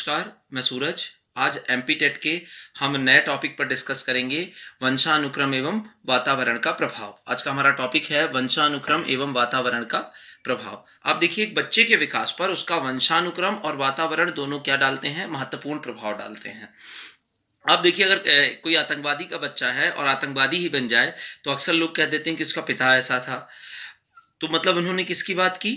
नमस्कार मैं सूरज आज एम टेट के हम नए टॉपिक पर डिस्कस करेंगे वंशानुक्रम एवं वातावरण का प्रभाव आज का हमारा टॉपिक है वंशानुक्रम एवं वातावरण का प्रभाव आप देखिए एक बच्चे के विकास पर उसका वंशानुक्रम और वातावरण दोनों क्या डालते हैं महत्वपूर्ण प्रभाव डालते हैं आप देखिए अगर कोई आतंकवादी का बच्चा है और आतंकवादी ही बन जाए तो अक्सर लोग कह देते हैं कि उसका पिता ऐसा था तो मतलब उन्होंने किसकी बात की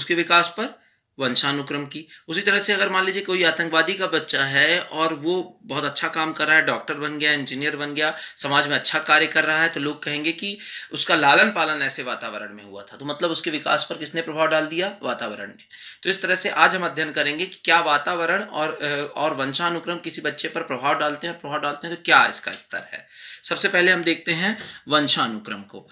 उसके विकास पर वंशानुक्रम की उसी तरह से अगर मान लीजिए कोई आतंकवादी का बच्चा है और वो बहुत अच्छा काम कर रहा है डॉक्टर बन गया इंजीनियर बन गया समाज में अच्छा कार्य कर रहा है तो लोग कहेंगे कि उसका लालन पालन ऐसे वातावरण में हुआ था तो मतलब उसके विकास पर किसने प्रभाव डाल दिया वातावरण ने तो इस तरह से आज हम अध्ययन करेंगे कि क्या वातावरण और और वंशानुक्रम किसी बच्चे पर प्रभाव डालते हैं और प्रभाव डालते हैं तो क्या इसका स्तर है सबसे पहले हम देखते हैं वंशानुक्रम को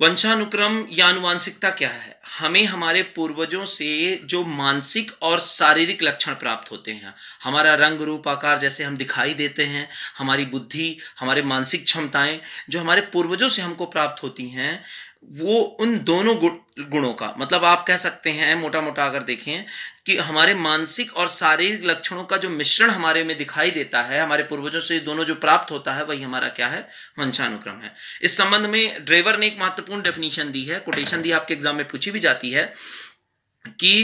वंशानुक्रम या अनुवांशिकता क्या है हमें हमारे पूर्वजों से जो मानसिक और शारीरिक लक्षण प्राप्त होते हैं हमारा रंग रूप आकार जैसे हम दिखाई देते हैं हमारी बुद्धि हमारे मानसिक क्षमताएं जो हमारे पूर्वजों से हमको प्राप्त होती हैं वो उन दोनों गुणों का मतलब आप कह सकते हैं मोटा मोटा अगर देखें कि हमारे मानसिक और शारीरिक लक्षणों का जो मिश्रण हमारे में दिखाई देता है हमारे पूर्वजों से दोनों जो प्राप्त होता है वही हमारा क्या है वंशानुक्रम है इस संबंध में ड्राइवर ने एक महत्वपूर्ण डेफिनेशन दी है कोटेशन दी आपके एग्जाम में पूछी भी जाती है कि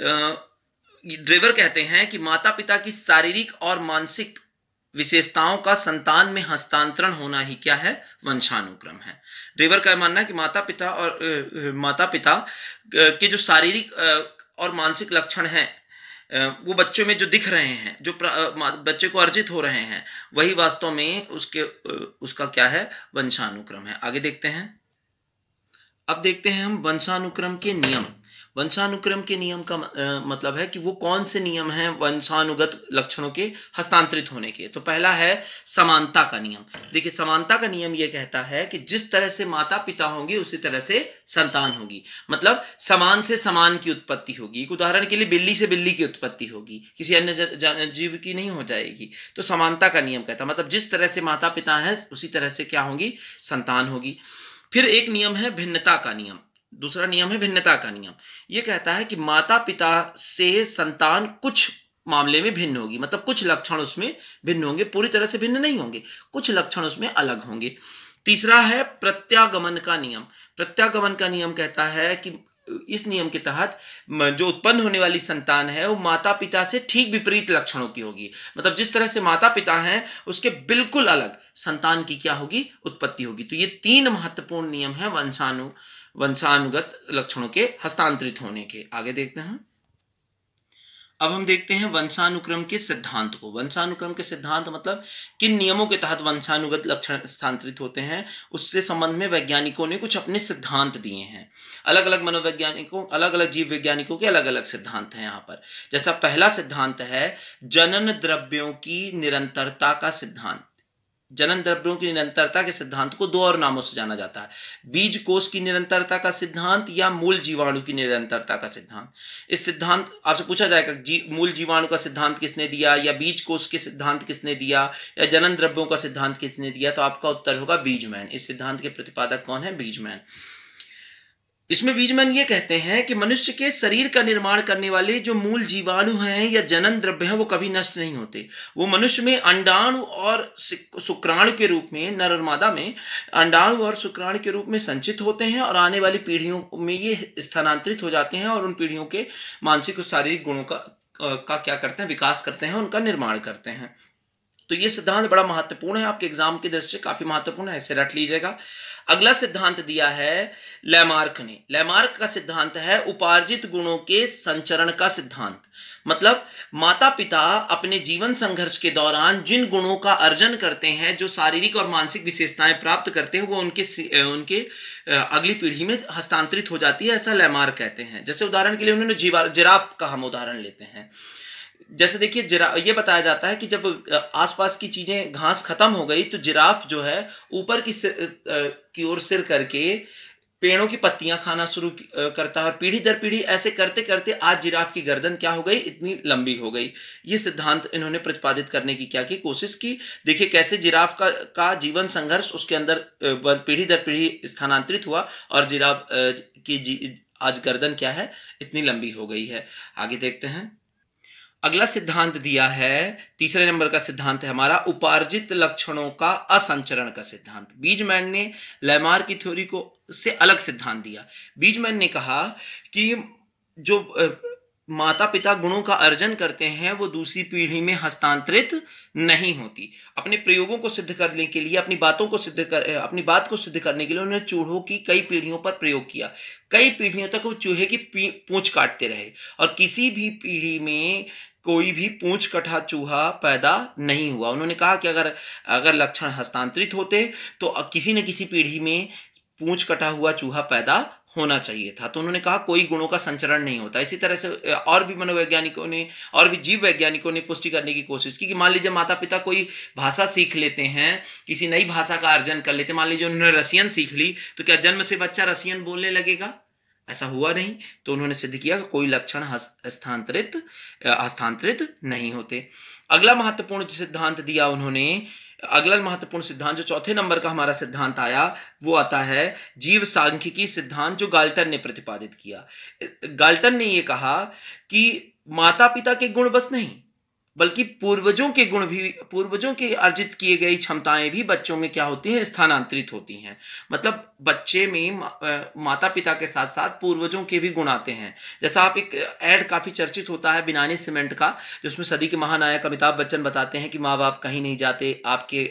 ड्राइवर कहते हैं कि माता पिता की शारीरिक और मानसिक विशेषताओं का संतान में हस्तांतरण होना ही क्या है वंशानुक्रम है ड्रेवर का मानना है कि माता पिता और माता पिता के जो शारीरिक और मानसिक लक्षण हैं वो बच्चों में जो दिख रहे हैं जो बच्चे को अर्जित हो रहे हैं वही वास्तव में उसके उसका क्या है वंशानुक्रम है आगे देखते हैं अब देखते हैं हम वंशानुक्रम के नियम वंशानुक्रम के नियम का मतलब है कि वो कौन से नियम हैं वंशानुगत लक्षणों के हस्तांतरित होने के तो पहला है समानता का नियम देखिए समानता का नियम ये कहता है कि जिस तरह से माता पिता होंगे उसी तरह से संतान होगी मतलब समान से समान की उत्पत्ति होगी एक उदाहरण के लिए बिल्ली से बिल्ली की उत्पत्ति होगी किसी अन्य जीव की नहीं हो जाएगी तो समानता का नियम कहता मतलब जिस तरह से माता पिता है उसी तरह से क्या होंगी संतान होगी फिर एक नियम है भिन्नता का नियम दूसरा नियम है भिन्नता का नियम ये कहता है कि माता पिता से संतान कुछ मामले में भिन्न होगी मतलब कुछ लक्षण उसमें भिन्न होंगे पूरी तरह से भिन्न नहीं होंगे कुछ लक्षण उसमें अलग होंगे तीसरा है प्रत्यागमन का नियम प्रत्यागमन का नियम कहता है कि इस नियम के तहत जो उत्पन्न होने वाली संतान है वो माता पिता से ठीक विपरीत लक्षणों की होगी मतलब जिस तरह से माता पिता हैं उसके बिल्कुल अलग संतान की क्या होगी उत्पत्ति होगी तो ये तीन महत्वपूर्ण नियम है वंशानु वंशानुगत लक्षणों के हस्तांतरित होने के आगे देखते हैं अब हम देखते हैं वंशानुक्रम के सिद्धांत को वंशानुक्रम के सिद्धांत मतलब किन नियमों के तहत वंशानुगत लक्षण स्थानांतरित होते हैं उससे संबंध में वैज्ञानिकों ने कुछ अपने सिद्धांत दिए हैं अलग अलग मनोवैज्ञानिकों अलग अलग जीव वैज्ञानिकों के अलग अलग सिद्धांत हैं यहाँ पर जैसा पहला सिद्धांत है जनन द्रव्यों की निरंतरता का सिद्धांत जनन द्रव्यों की निरंतरता के सिद्धांत को दो और नामों से जाना जाता है बीज कोष की निरंतरता का सिद्धांत या मूल जीवाणु की निरंतरता का सिद्धांत इस सिद्धांत आपसे पूछा जाएगा जी, मूल जीवाणु का सिद्धांत किसने दिया या बीज कोष के सिद्धांत किसने दिया या जनन द्रव्यों का सिद्धांत किसने दिया तो आपका उत्तर होगा बीजमैन इस सिद्धांत के प्रतिपादक कौन है बीजमैन इसमें बीजमैन ये कहते हैं कि मनुष्य के शरीर का निर्माण करने वाले जो मूल जीवाणु हैं या जनन द्रव्य हैं वो कभी नष्ट नहीं होते वो मनुष्य में अंडाणु और शुक्राणु के रूप में नर और मादा में अंडाणु और शुक्राणु के रूप में संचित होते हैं और आने वाली पीढ़ियों में ये स्थानांतरित हो जाते हैं और उन पीढ़ियों के मानसिक और शारीरिक गुणों का का क्या करते हैं विकास करते हैं उनका निर्माण करते हैं तो ये सिद्धांत बड़ा महत्वपूर्ण है आपके एग्जाम की दृष्टि से काफी महत्वपूर्ण है ऐसे रट लीजिएगा अगला सिद्धांत दिया है लैमार्क ने लैमार्क का सिद्धांत है उपार्जित गुणों के संचरण का सिद्धांत मतलब माता पिता अपने जीवन संघर्ष के दौरान जिन गुणों का अर्जन करते हैं जो शारीरिक और मानसिक विशेषताएं प्राप्त करते हैं वो उनके उनके अगली पीढ़ी में हस्तांतरित हो जाती है ऐसा लैमार्क कहते हैं जैसे उदाहरण के लिए उन्होंने जिराफ का हम उदाहरण लेते हैं जैसे देखिए जिरा ये बताया जाता है कि जब आसपास की चीज़ें घास ख़त्म हो गई तो जिराफ जो है ऊपर की सिर, की ओर सिर करके पेड़ों की पत्तियां खाना शुरू करता है और पीढ़ी दर पीढ़ी ऐसे करते करते आज जिराफ की गर्दन क्या हो गई इतनी लंबी हो गई ये सिद्धांत इन्होंने प्रतिपादित करने की क्या की कोशिश की देखिए कैसे जिराफ का का जीवन संघर्ष उसके अंदर पीढ़ी दर पीढ़ी स्थानांतरित हुआ और जिराफ की जी, आज गर्दन क्या है इतनी लंबी हो गई है आगे देखते हैं अगला सिद्धांत दिया है तीसरे नंबर का सिद्धांत है हमारा उपार्जित लक्षणों का असंचरण का सिद्धांत बीजमैन ने लेमार की थ्योरी को से अलग सिद्धांत दिया बीजमैन ने कहा कि जो माता पिता गुणों का अर्जन करते हैं वो दूसरी पीढ़ी में हस्तांतरित नहीं होती अपने प्रयोगों को सिद्ध करने के लिए अपनी बातों को सिद्ध कर अपनी बात को सिद्ध करने के लिए उन्होंने चूहों की कई पीढ़ियों पर प्रयोग किया कई पीढ़ियों तक वो चूहे की पूंछ काटते रहे और किसी भी पीढ़ी में कोई भी पूंछ कटा चूहा पैदा नहीं हुआ उन्होंने कहा कि अगर अगर लक्षण हस्तांतरित होते तो किसी न किसी पीढ़ी में पूंछ कटा हुआ चूहा पैदा होना चाहिए था तो उन्होंने कहा कोई गुणों का संचरण नहीं होता इसी तरह से और भी मनोवैज्ञानिकों ने और भी जीव वैज्ञानिकों ने पुष्टि करने की कोशिश की कि मान लीजिए माता पिता कोई भाषा सीख लेते हैं किसी नई भाषा का अर्जन कर लेते मान लीजिए उन्होंने रसियन सीख ली तो क्या जन्म से बच्चा रसियन बोलने लगेगा ऐसा हुआ नहीं तो उन्होंने सिद्ध किया कि कोई लक्षण हस्तांतरित हस्तांतरित नहीं होते अगला महत्वपूर्ण सिद्धांत दिया उन्होंने अगला महत्वपूर्ण सिद्धांत जो चौथे नंबर का हमारा सिद्धांत आया वो आता है जीव सांख्यिकी सिद्धांत जो गाल्टन ने प्रतिपादित किया गाल्टन ने ये कहा कि माता पिता के गुण बस नहीं बल्कि पूर्वजों के गुण भी पूर्वजों के अर्जित किए गई क्षमताएं भी बच्चों में क्या होती हैं स्थानांतरित होती हैं मतलब बच्चे में मा, माता पिता के साथ साथ पूर्वजों के भी गुण आते हैं जैसा आप एक ऐड काफी चर्चित होता है बिनानी सीमेंट का जिसमें सदी के महानायक अमिताभ बच्चन बताते हैं कि माँ बाप कहीं नहीं जाते आपके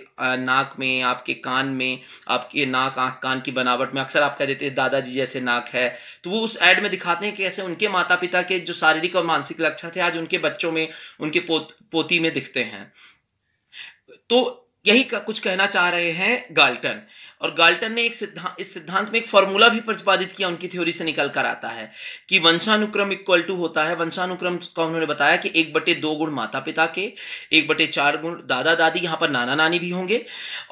नाक में आपके कान में आपके नाक आंख कान की बनावट में अक्सर आप कह देते हैं दादाजी जैसे नाक है तो वो उस एड में दिखाते हैं कि ऐसे उनके माता पिता के जो शारीरिक और मानसिक लक्षण थे आज उनके बच्चों में उनके पोत पोती में दिखते हैं तो यही कुछ कहना चाह रहे हैं गाल्टन और गाल्टन ने एक सिद्धांत इस सिद्धांत में एक फॉर्मूला भी प्रतिपादित किया उनकी थ्योरी से निकल कर आता है कि वंशानुक्रम इक्वल टू होता है वंशानुक्रम का उन्होंने बताया कि एक बटे दो गुण माता पिता के एक बटे चार गुण दादा दादी यहां पर नाना नानी भी होंगे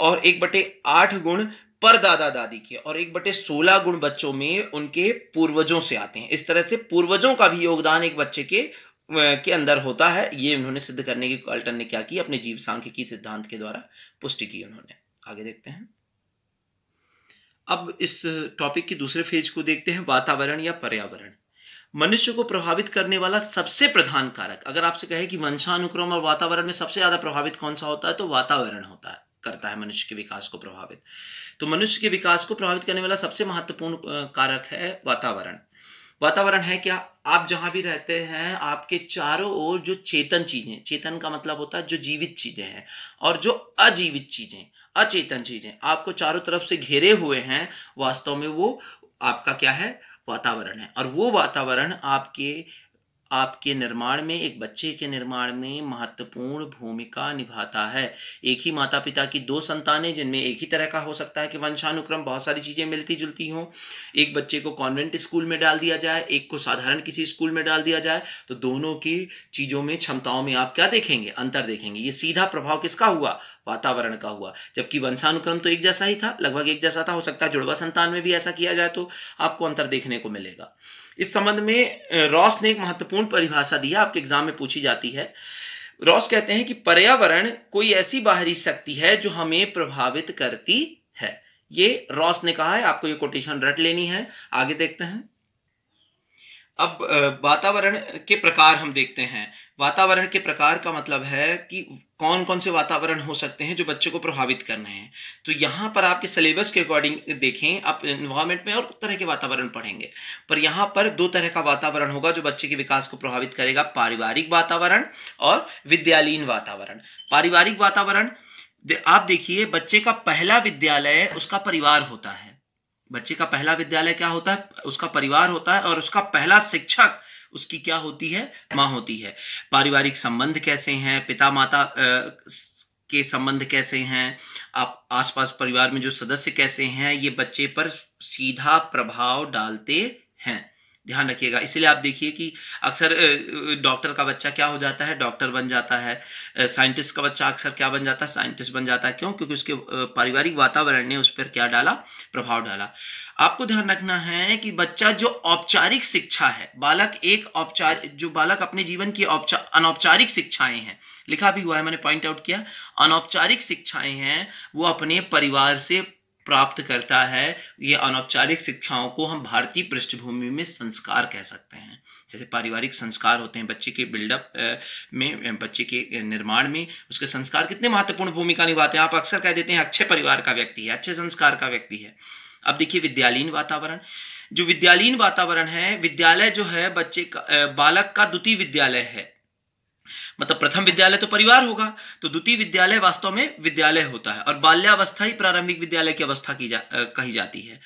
और एक बटे आठ गुण पर दादा दादी के और एक बटे सोलह गुण बच्चों में उनके पूर्वजों से आते हैं इस तरह से पूर्वजों का भी योगदान एक बच्चे के के अंदर होता है ये उन्होंने सिद्ध करने की अल्टन ने क्या की अपने जीव सांख्यिकी सिद्धांत के द्वारा पुष्टि की उन्होंने आगे देखते हैं अब इस टॉपिक के दूसरे फेज को देखते हैं वातावरण या पर्यावरण मनुष्य को प्रभावित करने वाला सबसे प्रधान कारक अगर आपसे कहे कि वंशानुक्रम और वातावरण में सबसे ज्यादा प्रभावित कौन सा होता है तो वातावरण होता है करता है मनुष्य के विकास को प्रभावित तो मनुष्य के विकास को प्रभावित करने वाला सबसे महत्वपूर्ण कारक है वातावरण वातावरण है क्या आप जहां भी रहते हैं आपके चारों ओर जो चेतन चीजें चेतन का मतलब होता है जो जीवित चीजें हैं और जो अजीवित चीजें अचेतन चीजें आपको चारों तरफ से घेरे हुए हैं वास्तव में वो आपका क्या है वातावरण है और वो वातावरण आपके आपके निर्माण में एक बच्चे के निर्माण में महत्वपूर्ण भूमिका निभाता है एक ही माता पिता की दो संतानें जिनमें एक ही तरह का हो सकता है कि वंशानुक्रम बहुत सारी चीज़ें मिलती जुलती हों एक बच्चे को कॉन्वेंट स्कूल में डाल दिया जाए एक को साधारण किसी स्कूल में डाल दिया जाए तो दोनों की चीज़ों में क्षमताओं में आप क्या देखेंगे अंतर देखेंगे ये सीधा प्रभाव किसका हुआ वातावरण का हुआ जबकि वंशानुक्रम तो एक जैसा ही था लगभग एक जैसा था हो सकता है जुड़वा संतान में भी ऐसा किया जाए तो आपको अंतर देखने को मिलेगा इस संबंध में रॉस ने एक महत्वपूर्ण परिभाषा दी है आपके एग्जाम में पूछी जाती है रॉस कहते हैं कि पर्यावरण कोई ऐसी बाहरी शक्ति है जो हमें प्रभावित करती है ये रॉस ने कहा है आपको ये कोटेशन रट लेनी है आगे देखते हैं अब वातावरण के प्रकार हम देखते हैं वातावरण के प्रकार का मतलब है कि कौन कौन से वातावरण हो सकते हैं जो बच्चों को प्रभावित करने हैं तो यहाँ पर आपके सिलेबस के अकॉर्डिंग देखें आप इन्वायरमेंट में और तरह के वातावरण पढ़ेंगे पर यहाँ पर दो तरह का वातावरण होगा जो बच्चे के विकास को प्रभावित करेगा पारिवारिक वातावरण और विद्यालयीन वातावरण पारिवारिक वातावरण आप देखिए बच्चे का पहला विद्यालय उसका परिवार होता है बच्चे का पहला विद्यालय क्या होता है उसका परिवार होता है और उसका पहला शिक्षक उसकी क्या होती है माँ होती है पारिवारिक संबंध कैसे हैं पिता माता के संबंध कैसे हैं आप आसपास परिवार में जो सदस्य कैसे हैं ये बच्चे पर सीधा प्रभाव डालते हैं ध्यान रखिएगा इसलिए आप देखिए कि अक्सर डॉक्टर का बच्चा क्या हो जाता है डॉक्टर बन जाता है साइंटिस्ट का बच्चा अक्सर क्या बन जाता है साइंटिस्ट बन जाता है क्यों क्योंकि उसके पारिवारिक वातावरण ने उस पर क्या डाला प्रभाव डाला आपको ध्यान रखना है कि बच्चा जो औपचारिक शिक्षा है बालक एक औपचारिक जो बालक अपने जीवन की अनौपचारिक शिक्षाएं हैं लिखा भी हुआ है मैंने पॉइंट आउट किया अनौपचारिक शिक्षाएं हैं वो अपने परिवार से प्राप्त करता है ये अनौपचारिक शिक्षाओं को हम भारतीय पृष्ठभूमि में संस्कार कह सकते हैं जैसे पारिवारिक संस्कार होते हैं बच्चे के बिल्डअप में बच्चे के निर्माण में उसके संस्कार कितने महत्वपूर्ण भूमिका निभाते हैं आप अक्सर कह देते हैं अच्छे परिवार का व्यक्ति है अच्छे संस्कार का व्यक्ति है अब देखिए विद्यालयीन वातावरण जो विद्यालयीन वातावरण है विद्यालय जो है बच्चे का बालक का द्वितीय विद्यालय है मतलब प्रथम विद्यालय तो परिवार होगा तो द्वितीय विद्यालय वास्तव में विद्यालय होता है और बाल्यावस्था ही प्रारंभिक विद्यालय की अवस्था की जा, कही जाती है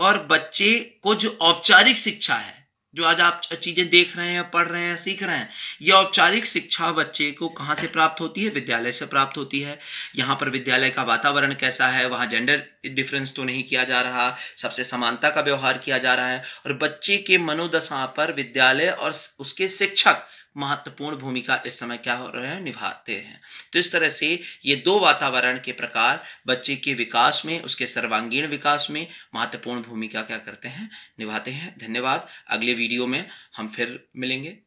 और बच्चे को जो औपचारिक शिक्षा है जो आज आप चीजें देख रहे हैं पढ़ रहे हैं सीख रहे हैं यह औपचारिक शिक्षा बच्चे को कहाँ से प्राप्त होती है विद्यालय से प्राप्त होती है यहाँ पर विद्यालय का वातावरण कैसा है वहाँ जेंडर डिफरेंस तो नहीं किया जा रहा सबसे समानता का व्यवहार किया जा रहा है और बच्चे के मनोदशा पर विद्यालय और उसके शिक्षक महत्वपूर्ण भूमिका इस समय क्या हो रहे हैं निभाते हैं तो इस तरह से ये दो वातावरण के प्रकार बच्चे के विकास में उसके सर्वांगीण विकास में महत्वपूर्ण भूमिका क्या करते हैं निभाते हैं धन्यवाद अगले वीडियो में हम फिर मिलेंगे